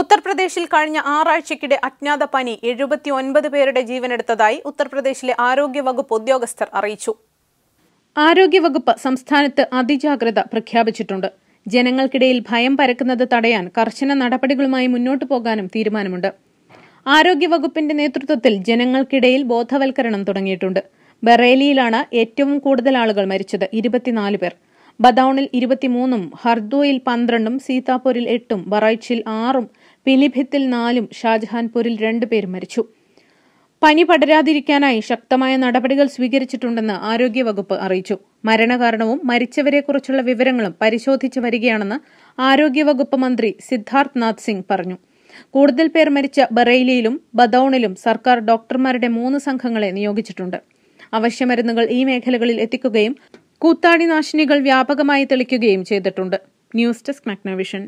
ഉത്തർപ്രദേശിൽ കഴിഞ്ഞ ആറാഴ്ചക്കിടെ അജ്ഞാത പനി എഴുപത്തി ഒൻപത് പേരുടെ ജീവനെടുത്തതായി ഉത്തർപ്രദേശിലെ ആരോഗ്യവകുപ്പ് ഉദ്യോഗസ്ഥർ അറിയിച്ചു ആരോഗ്യവകുപ്പ് സംസ്ഥാനത്ത് അതിജാഗ്രത പ്രഖ്യാപിച്ചിട്ടുണ്ട് ജനങ്ങൾക്കിടയിൽ ഭയം പരക്കുന്നത് തടയാൻ കർശന നടപടികളുമായി മുന്നോട്ടു പോകാനും തീരുമാനമുണ്ട് ആരോഗ്യവകുപ്പിന്റെ നേതൃത്വത്തിൽ ജനങ്ങൾക്കിടയിൽ ബോധവൽക്കരണം തുടങ്ങിയിട്ടുണ്ട് ബറേലിയിലാണ് ഏറ്റവും കൂടുതൽ ആളുകൾ മരിച്ചത് ഇരുപത്തിനാല് പേർ ബദൌണിൽ ഇരുപത്തിമൂന്നും ഹർദോയിൽ പന്ത്രണ്ടും സീതാപൂരിൽ എട്ടും ബറൈച്ചിൽ ആറും പിലിഭിത്തിൽ നാലും ഷാജഹാൻപൂരിൽ രണ്ടു പേർ മരിച്ചു പനി പടരാതിരിക്കാനായി ശക്തമായ നടപടികൾ സ്വീകരിച്ചിട്ടുണ്ടെന്ന് ആരോഗ്യവകുപ്പ് അറിയിച്ചു മരണകാരണവും മരിച്ചവരെക്കുറിച്ചുള്ള വിവരങ്ങളും പരിശോധിച്ചു വരികയാണെന്ന് ആരോഗ്യവകുപ്പ് മന്ത്രി സിദ്ധാർത്ഥ് നാഥ് സിംഗ് പറഞ്ഞു കൂടുതൽ പേർ മരിച്ച ബറേലിയിലും ബദൌണിലും സർക്കാർ ഡോക്ടർമാരുടെ മൂന്ന് സംഘങ്ങളെ നിയോഗിച്ചിട്ടുണ്ട് അവശ്യമരുന്നുകൾ ഈ മേഖലകളിൽ എത്തിക്കുകയും കൂത്താടി നാശിനികൾ വ്യാപകമായി തെളിക്കുകയും ചെയ്തിട്ടുണ്ട് ന്യൂസ് ഡെസ്ക് മഗ്നവിഷൻ